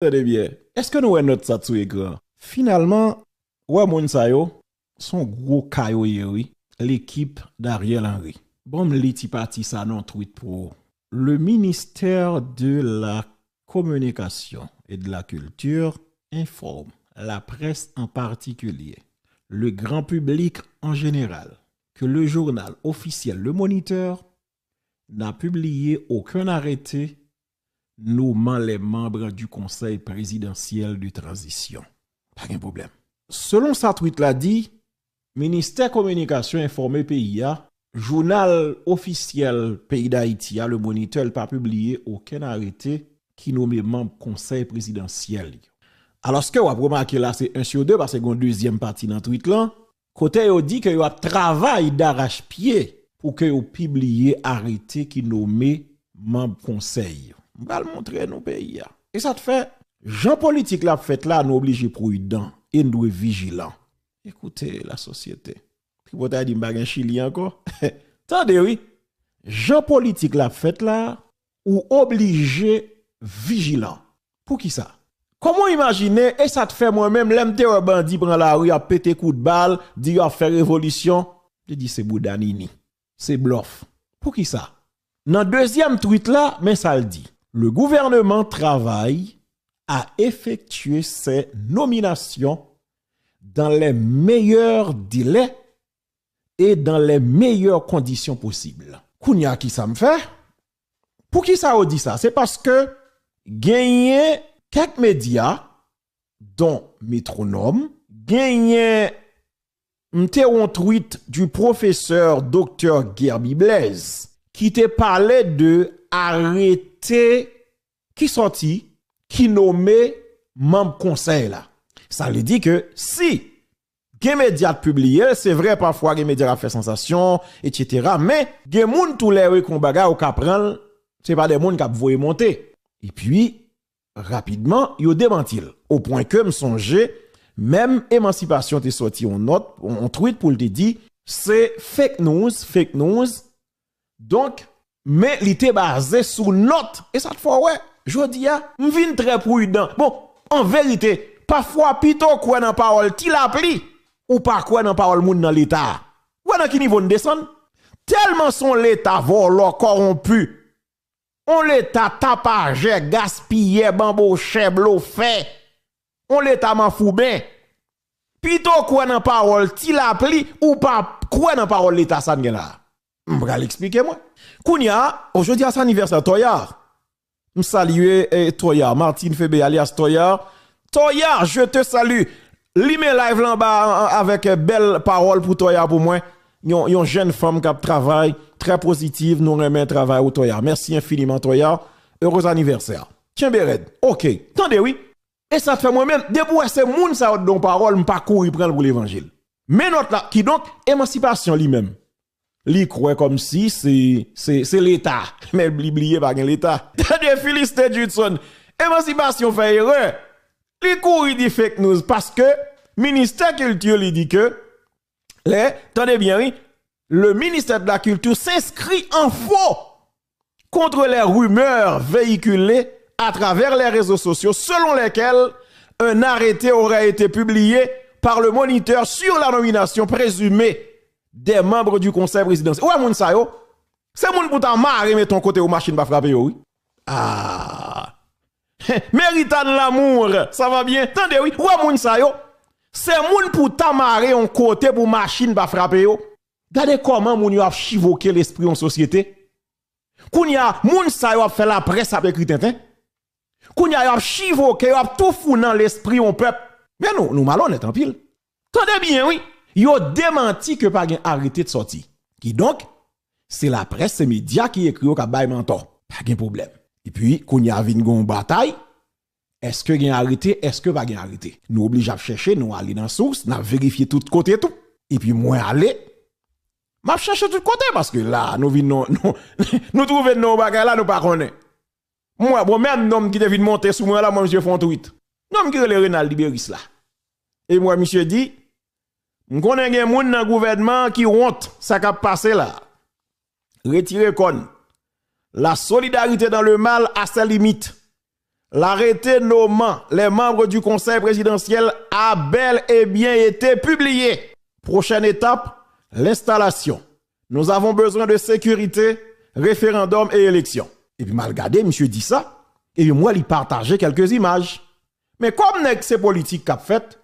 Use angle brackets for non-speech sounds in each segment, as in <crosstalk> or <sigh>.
Très bien. Est-ce que nous nous sa sou ekran? écran Finalement, où mon sayo, son gros caillou l'équipe L'équipe d'Ariel Henry. Bon je parti ça non tweet pour Le ministère de la communication et de la culture informe la presse en particulier, le grand public en général, que le journal officiel Le Moniteur n'a publié aucun arrêté nommant les membres du Conseil présidentiel de transition. Pas de problème. Selon sa tweet l'a dit, ministère communication informé PIA, journal officiel pays d'Haïti, le moniteur n'a pas publié aucun arrêté qui nomme membre conseil présidentiel. Alors ce que vous remarqué là, c'est un sur 2 parce que la deuxième partie dans tweet là, côté vous dit que vous travail d'arrache-pied pour que vous publiez arrêté qui nomme membre conseil va le montrer nos pays. Et ça te fait, jean politique la fête là, nous obligés prudents et nous vigilants. Écoutez la société. ta dit en Chili encore. <laughs> Tendez oui. jean politique la fête là, ou obligé vigilant. Pour qui ça? Comment imaginer, et ça te fait moi-même, l'MTO bandit prend la rue, a pété coup de balle, dit a fait révolution. Je dis c'est Boudanini. C'est bluff. Pour qui ça? Dans deuxième tweet là, mais ça le dit le gouvernement travaille à effectuer ses nominations dans les meilleurs délais et dans les meilleures conditions possibles. Kounia qui ça me fait Pour qui ça dit ça C'est parce que gagner quelques médias dont Métronome, gagné un tweet du professeur Dr Gerbi Blaise qui te parlait de arrêté qui sorti, qui nommé membre conseil là. Ça lui dit que si les médias publié c'est vrai parfois les médias fait sensation, etc. Mais les gens tous les bagarre au capran, c'est pas des monde qui voulu monter. Et puis, rapidement, il ils démenti. Au point que me même émancipation est sorti en note, en tweet pour le dire, c'est fake news, fake news. Donc, mais il était basé sur note. Et ça te ouais, je dis, je viens très prudent. Bon, en vérité, parfois, plutôt quoi dans parole, t'il pris ou pas quoi dans parole, moun dans l'État. Ou dans qui niveau descend Tellement sont l'État volo corrompu, on l'État tapage, gaspillé, bamboché, fait on l'État ben. Plutôt quoi dans parole, t'il pris ou pas quoi dans parole, l'État, ça là. Je vais l'expliquer, moi. Kounia, aujourd'hui à son anniversaire, Toya, Je salue eh, Martine Febe alias Toya, Toya, je te salue. mes live là bas avec eh, belles paroles pour Toya pour moi. Yon, jeune femme qui travaille très positive, nous remet travail au Toya. Merci infiniment Toya. Heureux anniversaire. Tiens Bered. OK. Tendez oui. Et ça fait moi-même, debout eh, c'est moun ça don parole, m'pas courir prendre pour l'évangile. Mais notre là qui donc émancipation lui-même li croit comme si c'est l'État. Mais <laughs> l'oublier pas l'État. <laughs> Tandis Philistin Judson, émancipation fait erreur. Li il dit fake news parce que ministère culture lui dit que, les, tenez bien, oui, le ministère de la culture s'inscrit en faux contre les rumeurs véhiculées à travers les réseaux sociaux selon lesquelles un arrêté aurait été publié par le moniteur sur la nomination présumée des membres du conseil présidentiel. Ouais, moun sa yo, c'est mon pour marrer mais ton côté ou machine va frapper oui. Ah. <laughs> Méritant l'amour, ça va bien. Tendez oui, ouais moun sa yo, c'est moun pour marrer on côté pour machine va frapper yo. Regardez comment moun yo a chivoqué l'esprit en société. Kounya moun sa yo a fait la presse avec Ritintin. Kounya yo a chivoqué, yo a tout fou dans l'esprit on peuple. Mais nous, nous malhonnêtes en pile. Tendez bien oui. Yo démenti que pas arrêté de sortir. Qui donc, c'est la presse, c'est médias qui écrit au kabay menton. Pas de problème. Et puis, quand y a une bataille, est-ce que gen arrêté, est-ce que pas gen arrêté? Nous oblige à chercher, nous allons dans source, nous vérifier tout côté tout. Et puis, moi aller, m'a chercher tout côté parce que là, nous venons, <laughs> nous, trouvons nos bagages là, nous pas Moi, bon, même nom qui devine monter sur moi là, moi, monsieur font tweet. L'homme qui est le Renal Libéris là. Et moi, monsieur dit, on connaît des gens dans le gouvernement qui honte ça qui a passé là. Retirez con. La solidarité dans le mal a sa limite. L'arrêté nommant les membres du conseil présidentiel a bel et bien été publié. Prochaine étape, l'installation. Nous avons besoin de sécurité, référendum et élection. Et puis, malgré monsieur dit ça. Et puis, moi, il partageait quelques images. Mais comme n'est c'est politique qu'a fait,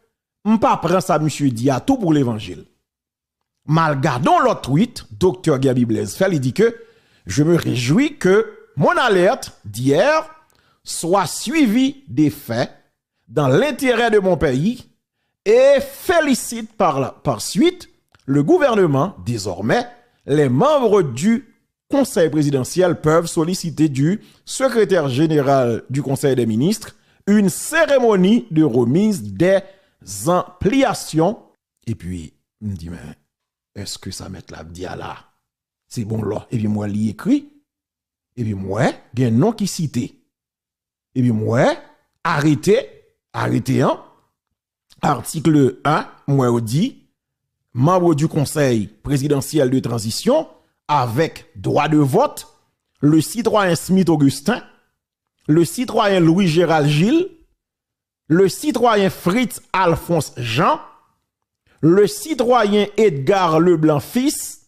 ne pas ça, monsieur dit à tout pour l'évangile. Malgardons l'autre tweet, docteur Gabi Blaise il dit que je me réjouis que mon alerte d'hier soit suivie des faits dans l'intérêt de mon pays et félicite par, la, par suite le gouvernement, désormais, les membres du Conseil présidentiel peuvent solliciter du secrétaire général du Conseil des ministres une cérémonie de remise des ampliation. Et puis, je me dit mais est-ce que ça met la dia là? C'est bon là. Et puis, moi, l'y écrit. Et puis, moi, il y a un nom qui cité. Et puis, moi, arrêté, arrêté, hein? Article 1, moi, dit, membre du conseil présidentiel de transition, avec droit de vote, le citoyen Smith Augustin, le citoyen Louis-Gérald Gilles, le citoyen Fritz Alphonse Jean, le citoyen Edgar Leblanc fils,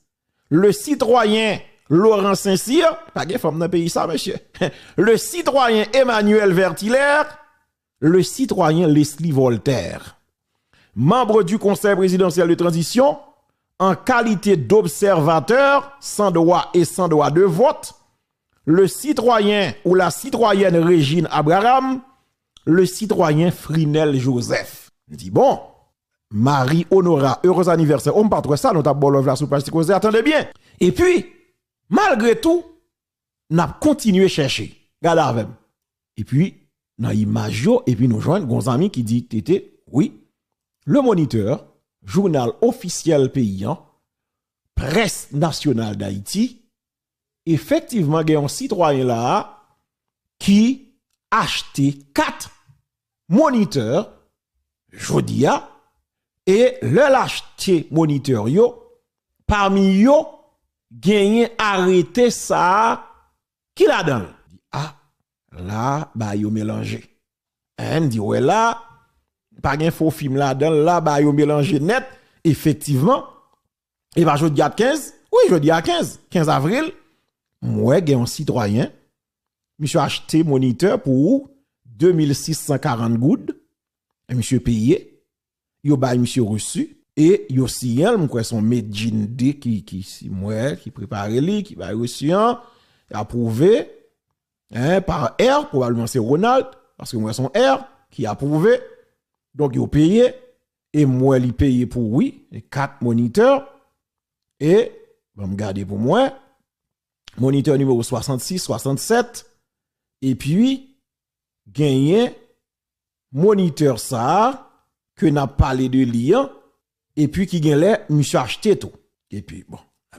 le citoyen Laurent Saint-Cyr, le pays ça, monsieur, <laughs> le citoyen Emmanuel Vertilaire, le citoyen Leslie Voltaire. Membre du Conseil présidentiel de transition, en qualité d'observateur, sans droit et sans droit de vote, le citoyen ou la citoyenne Régine Abraham, le citoyen Frinel Joseph. dit, bon, Marie Honora, heureux anniversaire. On ne parle pas de ça, nous avons la sous attendez bien. Et puis, malgré tout, nous avons continué à chercher. Regardez Et puis, Na l'image, et puis nous joignons amis qui dit, Tété, oui, le moniteur, journal officiel paysan, presse nationale d'Haïti, effectivement, il y a un citoyen là qui acheté quatre, moniteur, jodia, hein, et le l'acheter moniteur yo, parmi yo, gagné arrêté ça, qui la donné Ah, là, bah, yo mélangé. Hein, dit, ouais, là, pas un faux film là dedans là bah yo mélangé net effectivement et bah jeudi à 15 oui jeudi à 15 15 avril moi j'ai un citoyen monsieur acheté moniteur pour 2640 Et monsieur payé, yo ba monsieur reçu, et yo sien, m'kwe son Medjin D qui, qui, si mouè, qui prépare li, qui va reçu hein, approuvé, hein, par R, probablement c'est Ronald, parce que moi son R, qui approuvé, donc yo payé, et moi li payé pour oui, les quatre moniteurs, et, va me garder pour moi, moniteur numéro 66, 67, et puis, gagné moniteur ça que n'a parlé de lien e et puis qui gagne monsieur acheté tout et puis bon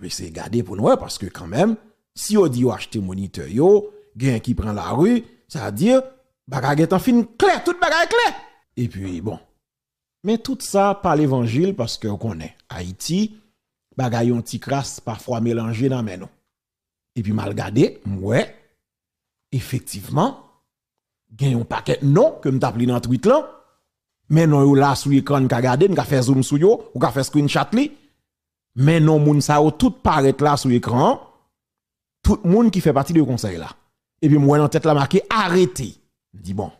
c'est gardé pour nous parce que quand même si on dit acheter moniteur yo gain qui prend la rue ça veut dire bagage est en fin clair toute bagage clair et puis bon mais tout ça par l'évangile parce que on est Haïti bagaille un petit crasse parfois mélangé dans mais non et puis mal gardé ouais effectivement un paquet de non que me pris dans tweet là mais non yo là sur l'écran ka garder m'ka faire zoom sur yo on fait faire screenshot li mais non moun sa yo tout paraît là sur l'écran tout monde qui fait partie du conseil là et puis moi la tête là marqué arrêtez dit bon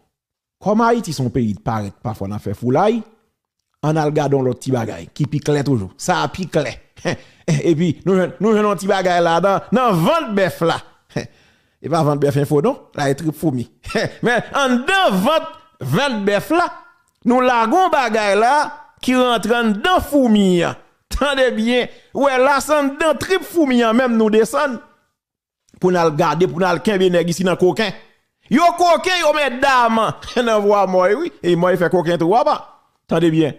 comme Haïti son pays paraît parfois n'a fait foulaille en al dans l'autre petit bagaille qui pique toujours ça a pique <laughs> et puis nous nous un petit bagaille là dans dans vente bœuf là <laughs> et pas vendre bœuf info non, là est trip fourmi. <laughs> Mais en dans vente vente bœuf là, nous lagons bagay là qui rentre en dedans fourmi. Hein. Tendez bien, ouais là c'est dans trip fourmi hein, même nous descend pour nous garder pour nous kembe ici dans coquin. Yo coquin yo mesdames, hein. <laughs> nan voit moi oui, et moi il fait coquin tout pas. Tendez bien.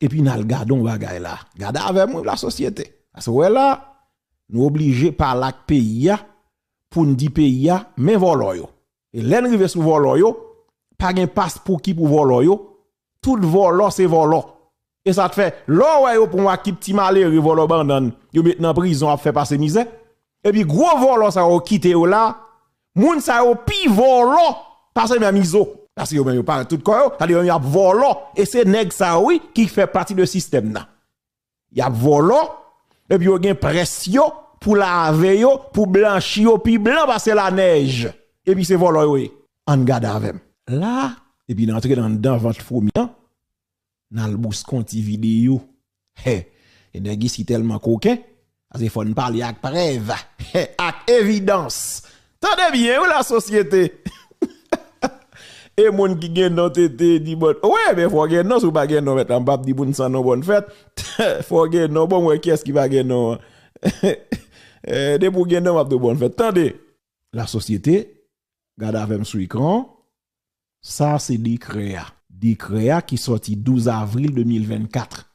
Et puis nous gardons bagay là. Gardez avec moi la société. Parce que là nous obligés par la pays pour nous dire pays a mais yo et l'en rive sous yo, pas un passe pour qui pour yo. tout volo c'est volo et ça te fait yo pour moi qui petit malheureux volo bandan yo maintenant en prison a fait passer misère et puis gros volo ça a yo là moun ça au pi volo passer même miso parce que yo pas tout quoi ça y a volo et c'est nèg ça oui qui fait partie de système là y a volo et puis y a pression pour laver yo, pour blanchir puis blanc parce la neige. Et puis c'est volé, oui. On garde avec. Là, et puis d'entrer dans le votre fourmi, dans le bous vidéo. et si tellement coquin, parce qu'il faut parler avec preuve, avec évidence. Tendez bien ou la société. <laughs> et gens qui gagne non tete dit bon ouais mais faut gagner, non sou pas gagner. non mettre en bab bon sans non bonne fête <laughs> faut gagner. non bon ouais qui est-ce qui va gagner, <laughs> eh des gagner m'a de bonne fête. Attendez, la société, regardez avec sur l'écran, ça c'est décréa décréa qui sorti 12 avril 2024.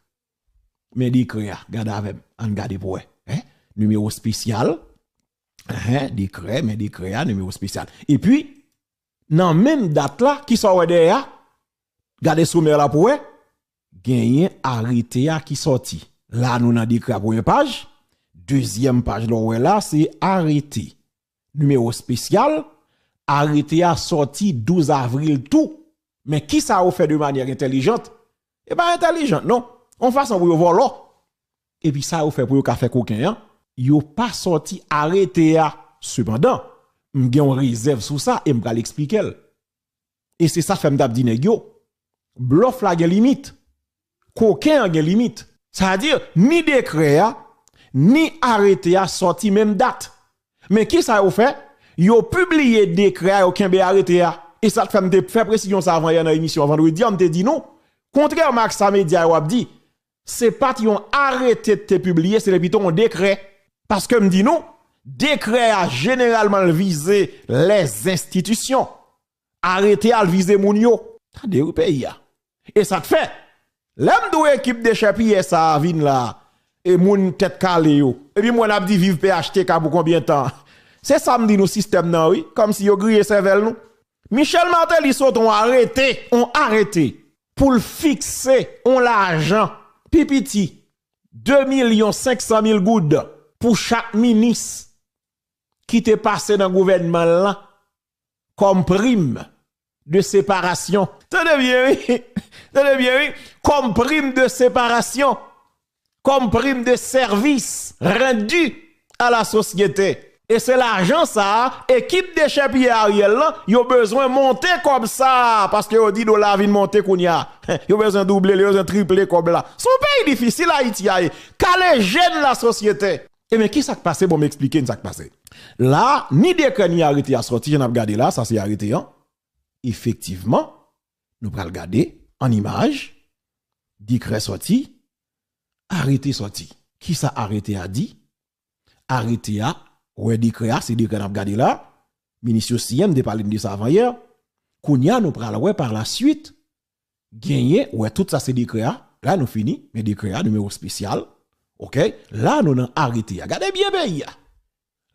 Mais décréa regardez avec, on regarde pour hein? Numéro spécial, hein? décret, mais décréa numéro spécial. Et puis, dans même date là, qui sort derrière, regardez sommaire là pour eux, gagné arrêté qui sorti. Là, nous avons décret pour une page. Deuxième page là, c'est arrêté. Numéro spécial, arrêté a sorti 12 avril tout. Mais qui ça a fait de manière intelligente? Eh bien, intelligente, non. On fait ça pour voir là. Et puis ça a fait pour le café coquin. Hein? Yo pas sorti arrêté à. Cependant, m'gen une réserve sur ça et m'ga l'expliquer. Et c'est ça fait m'dab yo. Bluff la gen limite. Coquin gen limite. Ça veut dire, ni décret hein, ni arrêté à sortir même date. Mais qui ça a fait? Yo publié décret aucun be arrêté à. Et ça te fait faire précision ça avant de émission dire, on te dit non. Contrairement à ça média a dit, c'est pas qu'ils ont arrêté de te publier, c'est plutôt un décret. Parce que me dit non, décret a généralement visé les institutions. Arrêté à viser moun yo. T'as des pays Et ça te fait. L'homme de l'équipe de chapier ça vin là et mon tête calé yo. Et puis moi n'a dit vivre PHTK pour combien de temps C'est ça me dit nous système oui, comme si yo grillé cervelle nous. Michel Martel ils sont ont arrêté, on arrêté pour le fixer on l'argent. Pipiti 2 500 000 goudes pour chaque ministre qui te passé dans le gouvernement là comme prime de séparation. Tenez bien, oui. <laughs> Tenez bien, oui. Comme prime de séparation comme prime de service rendu à la société. Et c'est l'argent ça, équipe de chef Ariel là, ils ont besoin de monter comme ça parce que on dit dollar vient monter ça. Ils ont besoin de doubler, ils ont besoin de tripler comme là. Son pays difficile Haïti Car Calé jeune la société. Et mais qui s'est passé pour m'expliquer ce qui s'est passé. Là, ni décret ni arrêté à sortir, ai regardé là, ça c'est arrêté hein. Effectivement, nous allons regarder en image décret sorti arrêté sorti. Qui ça arrêté a dit? Arrêté a, ouais, décret c'est décret n'a regarder là. Ministre CIEM de parler de ça avant hier. Kounia nous parle ouais par la suite. Gagné, ouais, tout ça c'est décret Là, nous fini, mais décret numéro spécial. OK? Là, nous avons arrêté. Regardez bien, bien,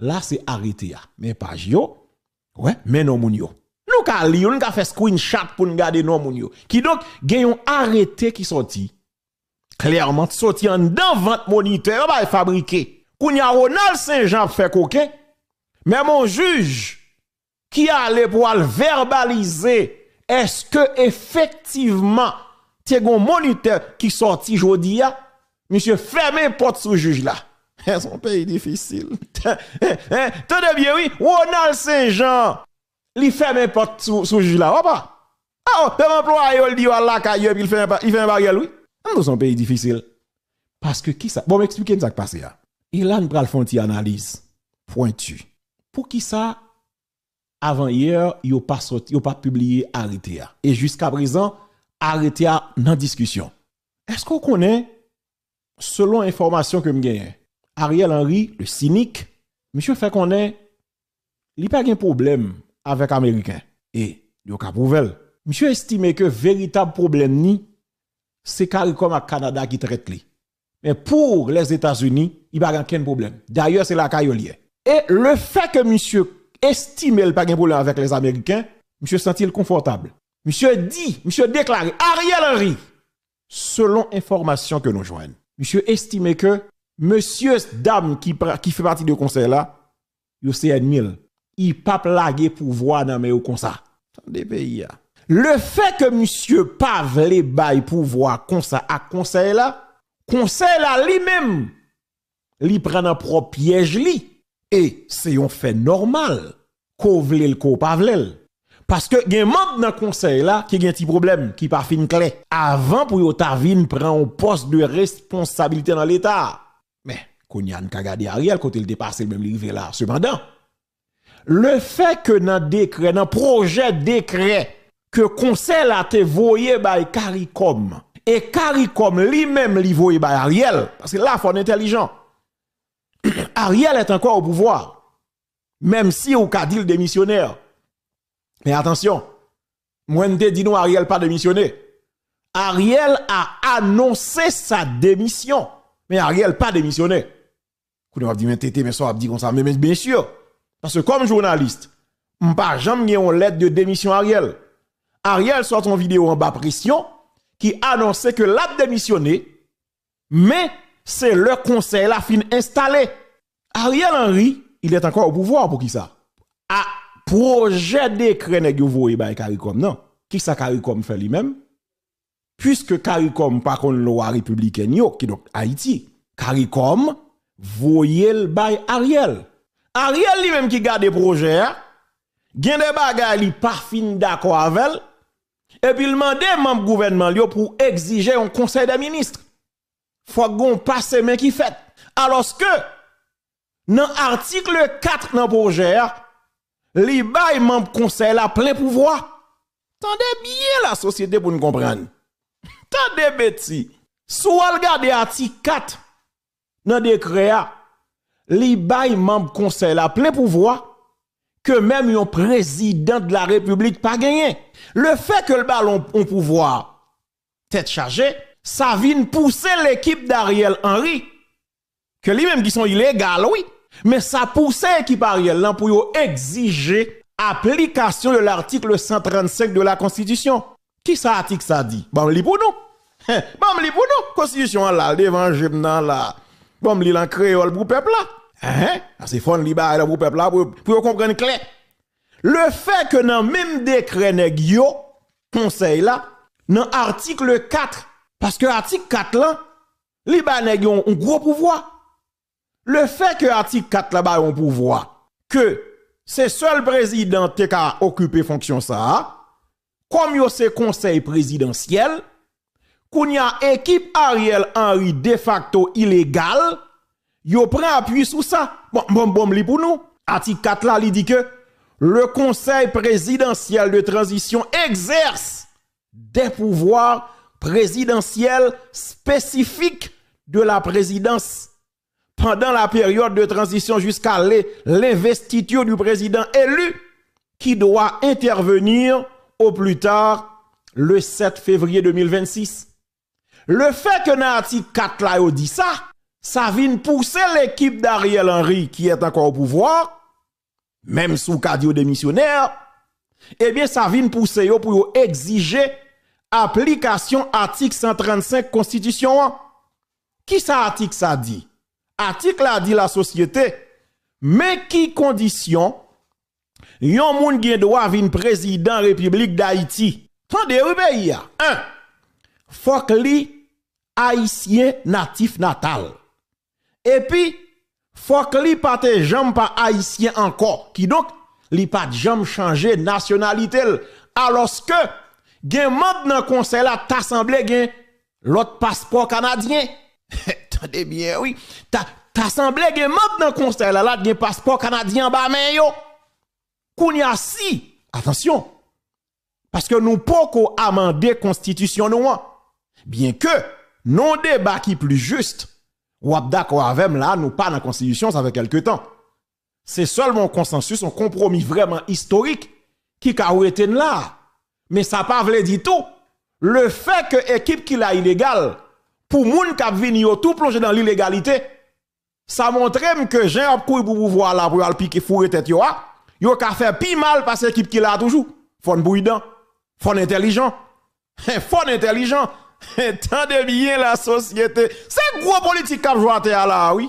Là, c'est arrêté. Mais pas yo. Ouais, mais non, moun yo. Nous, ka li, nous, ka fait screenshot pour nous garder non, moun yo. Qui donc, gagnons arrêté qui sorti Clairement, sorti en dans vente moniteur, va fabriquer. a Ronald Saint-Jean fait coquin. Mais mon juge, qui allait pour verbaliser, est-ce que effectivement, es un moniteur qui sorti aujourd'hui hein? monsieur fermez porte sous juge là. Son <laughs> pays difficile. de <laughs> hein? bien, oui, Ronald Saint-Jean, il ferme porte sous juge là, pas? Ah, oh, employé, il dit, oh, il fait un barrière, oui. Nous sommes un pays difficile. Parce que qui ça Bon, m'expliquez ce qui passe là. Il pral font une analyse pointue. Pour qui ça avant hier, il pas sorti, pas publié arrêté Et jusqu'à présent, arrêté dans discussion. Est-ce qu'on connaît selon information que me Ariel Henry, le cynique, monsieur fait qu'on est il pas de problème avec américain et le ka Monsieur estime que véritable problème ni c'est comme à Canada qui traite les. Mais pour les États-Unis, il n'y a aucun problème. D'ailleurs, c'est la caillolière. Et le fait que monsieur estime le pas de problème avec les Américains, monsieur sent-il confortable. Monsieur dit, monsieur déclare, Ariel Henry, selon information que nous joignons, monsieur estime que monsieur, dame qui, qui fait partie du conseil là, il n'y a Il pas plagué pour voir dans mes comme ça. pays hein. Le fait que monsieur pavel les bail pouvoir à conseil là, conseil là lui-même, lui prend un propre piège lui. Et c'est un fait normal qu'on vle le pavel Parce que y a un membre dans conseil là qui a un petit problème, qui pas fin clé. Avant pour prend un poste de responsabilité dans l'État. Mais, qu'on y a un Ariel quand il dépasse le même livre là. Cependant, le fait que dans décret, dans projet décret, que conseil a été voyé par CARICOM. Et CARICOM lui-même l'a voyé par Ariel. Parce que là, il faut intelligent. <coughs> Ariel est encore au pouvoir. Même si au dit le démissionnaire. Mais attention, moi te dit non, Ariel pas démissionné. Ariel a annoncé sa démission. Mais Ariel pas démissionné. On va dire mais tété mais ça dit comme ça mais bien sûr parce que comme journaliste, n'ai jamais une lettre de démission Ariel. Ariel sort en vidéo en bas pression qui annonçait que l'a démissionné, mais c'est le conseil la fin installé. Ariel Henry, il est encore au pouvoir pour qui ça a projet décret que vous voyez CARICOM non. Qui ça CARICOM fait lui-même Puisque CARICOM par contre loi républicaine yo qui donc Haïti, CARICOM voyé le Ariel. Ariel lui-même qui garde projet, hein? gen des bagages li pas fin d'accord avec et puis il demandait membre gouvernement pour exiger un conseil des ministres. Faut qu'on passe mains qui fait. Alors que dans l'article 4 dans le projet, les membres membre conseil a plein pouvoir. Tendez bien la société pour nous comprendre. Tendez bêtis. Soit regardez l'article 4 dans le décret, les membres membre conseil a plein pouvoir que même un président de la République pas gagné. Le fait que le ballon on pouvoir tête chargée, ça vient pousser l'équipe d'Ariel Henry, que lui-même qui sont illégales, oui, mais ça pousse l'équipe d'Ariel, là pour exiger application de l'article 135 de la Constitution. Qui ça article ça dit? Bon, li pour nous. <laughs> bon, li pour nous. Constitution là, devant gymnase là. Bon, li en créole pour peuple là. Hein? C'est fond peuple là pour pour comprendre clair. Le fait que dans même décret conseil là dans article 4 parce que article 4 là li un gros pouvoir. Le fait que article 4 là bas un pouvoir que c'est seul président qui a occupé fonction ça comme yo c'est conseil présidentiel qu'on y a équipe Ariel Henry de facto illégale Yo prend appui sur ça. Bon, bon, bon, li pour nous. Article 4 là, il dit que le Conseil présidentiel de transition exerce des pouvoirs présidentiels spécifiques de la présidence pendant la période de transition jusqu'à l'investiture du président élu qui doit intervenir au plus tard le 7 février 2026. Le fait que dans l'article 4 là, dit ça, ça vient pousser l'équipe d'Ariel Henry qui est encore au pouvoir, même sous cardio démissionnaire, eh bien, ça vient pousser pour exiger application article 135 constitution. Qui ça article ça dit? Article a dit la société, mais qui condition yon moun gen droit vin président République d'Haïti? Tendez oui pays un, Faut haïtien natif natal. Et puis, faut que li pas jambes pas haïtien encore. Qui donc, li pas jamais changer nationalité. Alors que, gen membre dans conseil là, t'assembler l'autre passeport canadien. Attendez <laughs> bien, oui. T'assembler gen membre dans conseil là, gen passeport canadien ba men yo. Kounya si, attention, parce que nous pouvons amender constitution nous. Hein. Bien que, non débat qui plus juste, ou ou Avem là, nous pas dans la constitution, ça fait quelques temps. C'est seulement un consensus, un compromis vraiment historique qui a été là. Mais ça pas veut dire tout. Le fait que l'équipe qui l'a illégale, pour moun qui vini tout plonger dans l'illégalité, ça montre que j'ai un coup pour pouvoir là pour piquer fourre tête yo a, ah. yo ka fait pi mal parce l'équipe qui l'a toujours. Fon bouillant, fon intelligent. <laughs> fon intelligent, <laughs> tant de bien la société. C'est gros politique qui a joué à la, oui.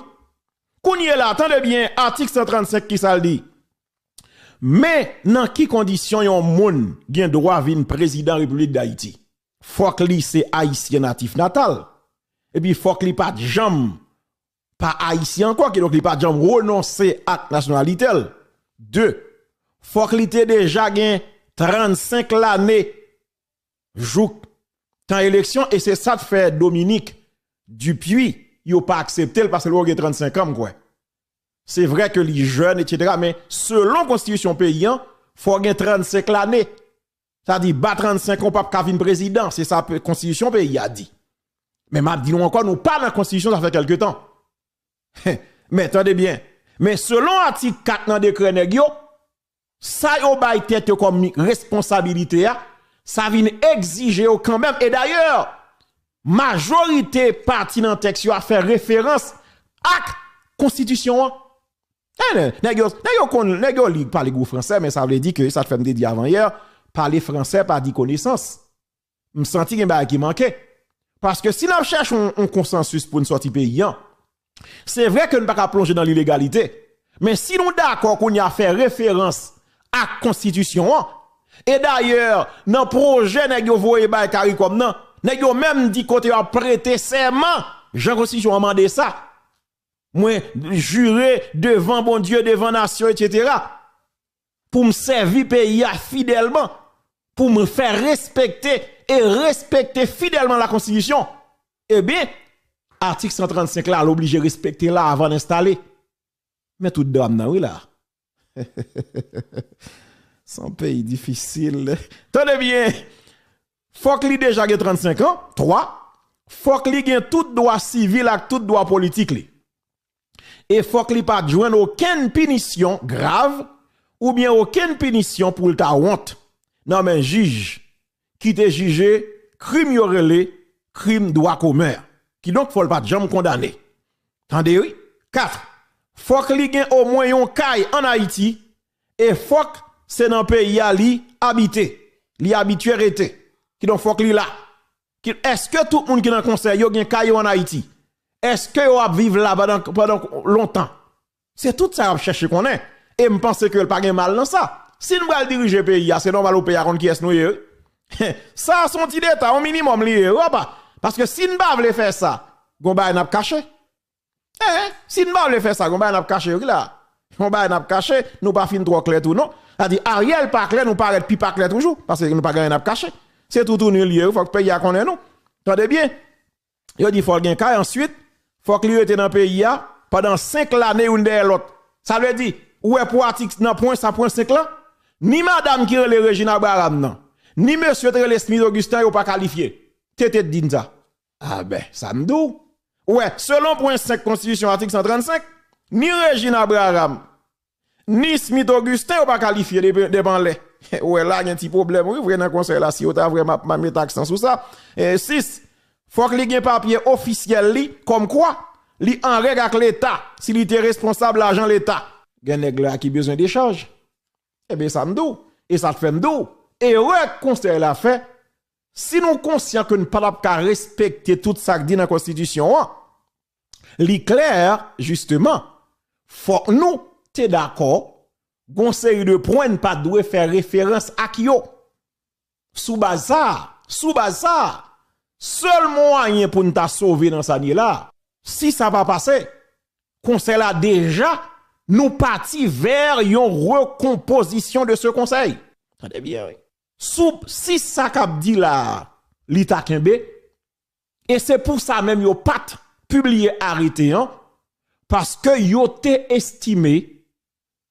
Kounye là, de bien, article 135 qui ça dit. Mais, dans qui condition yon moun gen droit vin président République d'Haïti? Faut li c'est haïtien natif natal. Et puis, faut li pas jam, pas haïtien quoi, qui donc li pas jam renoncer à nationalité. Deux, faut li te déjà gen 35 l'année jouk dans élection, et c'est ça de fait Dominique Dupuis, il n'a pas accepté parce qu'il a 35 ans, quoi. C'est vrai que les jeunes, etc., mais selon la constitution paysan, il faut 35 l'année. Ça dit, bas 35 ans, pas Kavin président, c'est ça la constitution pays a dit. Mais m'a dit encore, nous pas de la constitution, ça fait quelques temps. <laughs> mais attendez bien. Mais selon l'article 4 dans le décret, ça y a comme responsabilité, ça vient exiger quand même. Et d'ailleurs, majorité partie dans le texte a fait référence à la constitution. N'est-ce vous parler français, mais ça veut dire que ça te fait me dire avant hier, parler français par dit connaissance. me sens qu'il y a qui manquait. Parce que si l'on cherche un, consensus pour une sortie pays, hein, c'est vrai que nous ne pas plonger dans l'illégalité. Mais si nous d'accord qu'on y a fait référence à la constitution, hein, et d'ailleurs, dans le projet, n'a yo voyé bay CARICOM nan, nèg même dit côté a prêté serment. Jean Constitution demandé ça. Moi juré devant bon Dieu, devant nation etc. pour me servir pays fidèlement, pour me faire respecter et respecter fidèlement la constitution. Eh bien, article 135 là, l'oblige respecter là avant d'installer. Mais tout dame là, oui là. <laughs> C'est pays difficile. Tenez bien. Fok li déjà 35 ans. 3. Fok li gen tout droit civil et tout droit politique Et fok li pas joindre aucune punition grave ou bien aucune punition pour ta honte. Non mais juge qui te jugé crime yorele, crime droit commun. Qui donc faut pas jamais condamner. Tendez oui. 4. Fok qu'il ait au moins un caille en Haïti et fok c'est dans le pays à li habité, li habitué rete, qui donc faut li là. Est-ce que tout le monde qui est dans le conseil, yo gen kayo en Haïti? Est-ce que yo vivre là pendant, pendant longtemps? C'est tout ça à chercher qu'on est. Et me pense que le pas mal dans ça. Si nous voulons diriger le pays, c'est normal au pays à qui est nous <laughs> Ça, son petit détail, au minimum lié, ah. Parce que si nous ne voulons faire ça, Gomba n'a pas caché. Eh, eh si nous ne voulons faire ça, Gomba n'a pas caché, là. Gomba n'a pas caché, nous pas fin trop clair tout, non? cest à Ariel pas nous paraît plus pas toujours, parce que nous pas gagné à cacher. C'est tout tourné lié, il faut que le pays a connaît nous. Tendez bien. Il dit, faut gagner cas, ensuite, faut que était dans le pays pendant 5 années une derrière l'autre. Ça veut dire, où est pratique dans point, ça point 5 ans Ni madame qui est Regina Abraham, non. Ni monsieur le Smith Augustin, n'est pas qualifié. Tete dit ça. Ah ben, ça me dit. Ouais, selon point 5 constitution article 135, ni Regina Abraham, ni Smith Augustin ou pas qualifié de les. <laughs> Ouais, là, il y a un petit problème. Oui, vous avez un conseil là, si vous avez vraiment mis l'accent sur ça. 6. Faut que les papier officiel li, comme quoi, li en règle avec l'État, s'il était responsable l'argent l'État. Gen là qui besoin d'échange. Eh bien, ça me Et ça fait me Et ouais, conseil l'a fait. Si nous conscients que nous ne parlons pas respecter tout ça qui dit dans la Constitution, hein, li clair, justement, faut que nous t'es d'accord, conseil de de points pas doit faire référence à qui yo. Sous bazar, sous bazar, seul moyen pour nous sauver dans sa là, si ça va passer, conseil a déjà nous parti vers une recomposition de ce conseil. Attendez bien, oui. si ça cap dit là, et c'est pour ça même yo pat publié arrêté, hein, parce que yo te estimé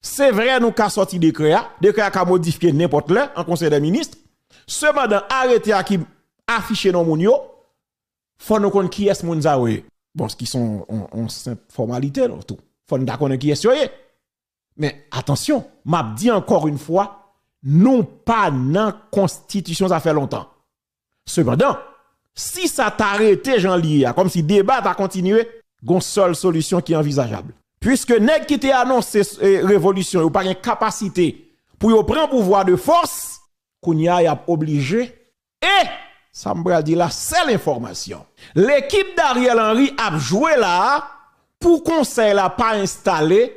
c'est vrai, nous avons sorti décret, décret hein. qui ont modifié n'importe là en conseil des ministres. Cependant, arrêté à qui afficher nos mon faut nous connaître qui est moun Bon, ce qui sont en, simple formalité, tout. Faut nous connaître qui est Mais attention, m'a dit encore une fois, non pas dans constitution, ça fait longtemps. Cependant, si ça t'arrête, Jean Lia, comme si le débat a continué, une seule solution qui est envisageable. Puisque nèg qui te annoncé euh, révolution, ou pas une capacité pour prendre pouvoir de force, Kounya y a obligé. Et, ça me dit la seule information. L'équipe d'Ariel Henry a joué là, pour conseil l'a pas installé,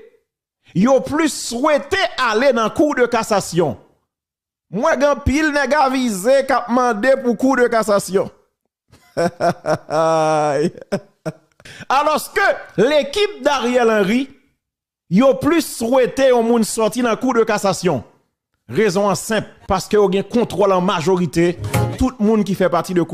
yo plus souhaité aller dans cours de cassation. Moi, un pile nèg visé cap mandé pour cours de cassation. <laughs> Alors que l'équipe d'Ariel Henry, a plus souhaité au monde sortir d'un coup de cassation. Raison simple, parce que au un contrôle en majorité, tout le monde qui fait partie de coup